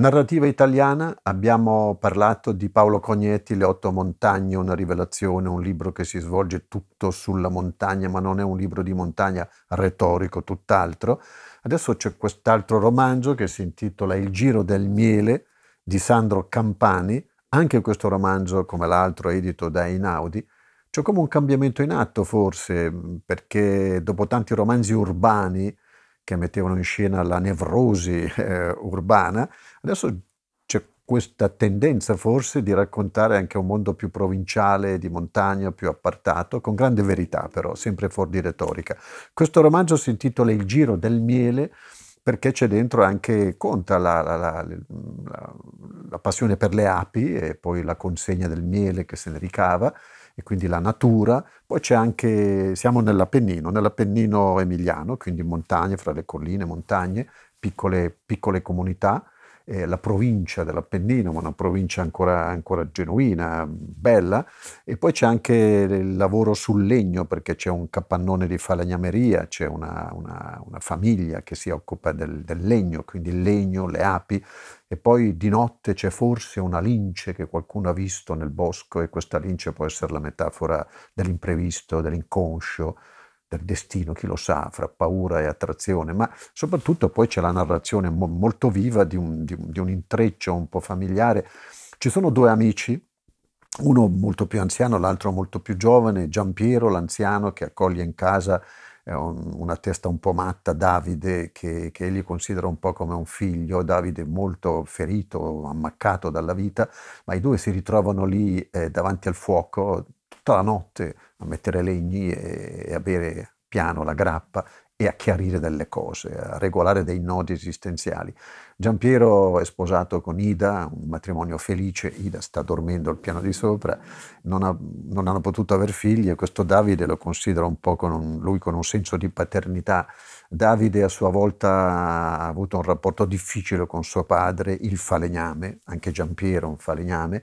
Narrativa italiana, abbiamo parlato di Paolo Cognetti, Le otto montagne, una rivelazione, un libro che si svolge tutto sulla montagna, ma non è un libro di montagna retorico, tutt'altro. Adesso c'è quest'altro romanzo che si intitola Il giro del miele di Sandro Campani, anche questo romanzo, come l'altro, edito da Einaudi. C'è come un cambiamento in atto forse, perché dopo tanti romanzi urbani, che mettevano in scena la nevrosi eh, urbana. Adesso c'è questa tendenza forse di raccontare anche un mondo più provinciale, di montagna, più appartato, con grande verità però, sempre fuori di retorica. Questo romanzo si intitola Il giro del miele perché c'è dentro anche, conta la, la, la, la passione per le api e poi la consegna del miele che se ne ricava, e quindi la natura. Poi c'è anche, siamo nell'Appennino, nell'Appennino emiliano, quindi montagne, fra le colline, montagne, piccole, piccole comunità eh, la provincia dell'Appennino, ma una provincia ancora, ancora genuina, bella, e poi c'è anche il lavoro sul legno perché c'è un capannone di falegnameria, c'è una, una, una famiglia che si occupa del, del legno, quindi il legno, le api, e poi di notte c'è forse una lince che qualcuno ha visto nel bosco e questa lince può essere la metafora dell'imprevisto, dell'inconscio per destino, chi lo sa, fra paura e attrazione, ma soprattutto poi c'è la narrazione mo- molto viva di un, di, un, di un, intreccio un po' familiare. Ci sono due amici, uno molto più anziano, l'altro molto più giovane, Giampiero, l'anziano che accoglie in casa eh, un, una testa un po' matta, Davide, che, che egli considera un po' come un figlio, Davide molto ferito, ammaccato dalla vita, ma i due si ritrovano lì eh, davanti al fuoco tutta la notte a mettere legni e a bere piano la grappa e a chiarire delle cose, a regolare dei nodi esistenziali. Giampiero è sposato con Ida, un matrimonio felice, Ida sta dormendo al piano di sopra, non, ha, non hanno potuto avere figli e questo Davide lo considera un po' con un, lui con un senso di paternità. Davide a sua volta ha avuto un rapporto difficile con suo padre, il falegname, anche Giampiero un falegname,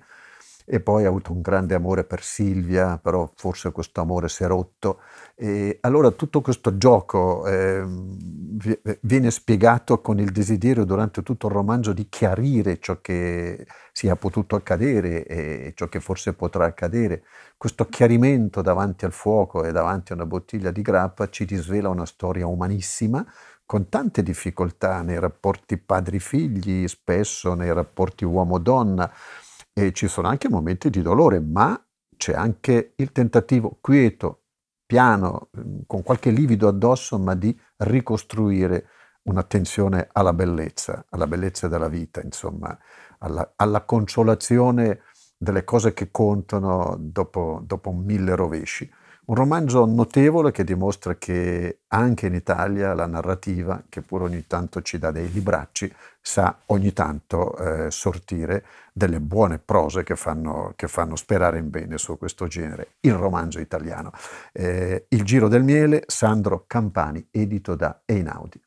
e poi ha avuto un grande amore per Silvia, però forse questo amore si è rotto. E allora tutto questo gioco eh, viene spiegato con il desiderio durante tutto il romanzo di chiarire ciò che sia potuto accadere e ciò che forse potrà accadere. Questo chiarimento davanti al fuoco e davanti a una bottiglia di grappa ci disvela una storia umanissima con tante difficoltà nei rapporti padri-figli, spesso nei rapporti uomo-donna, e ci sono anche momenti di dolore, ma c'è anche il tentativo quieto, piano, ehm, con qualche livido addosso, ma di ricostruire un'attenzione alla bellezza, alla bellezza della vita, insomma, alla, alla consolazione delle cose che contano dopo, dopo mille rovesci. Un romanzo notevole che dimostra che anche in Italia la narrativa, che pur ogni tanto ci dà dei libracci, sa ogni tanto eh, sortire delle buone prose che fanno, che fanno, sperare in bene su questo genere, il romanzo italiano. Eh, il Giro del Miele, Sandro Campani, edito da Einaudi.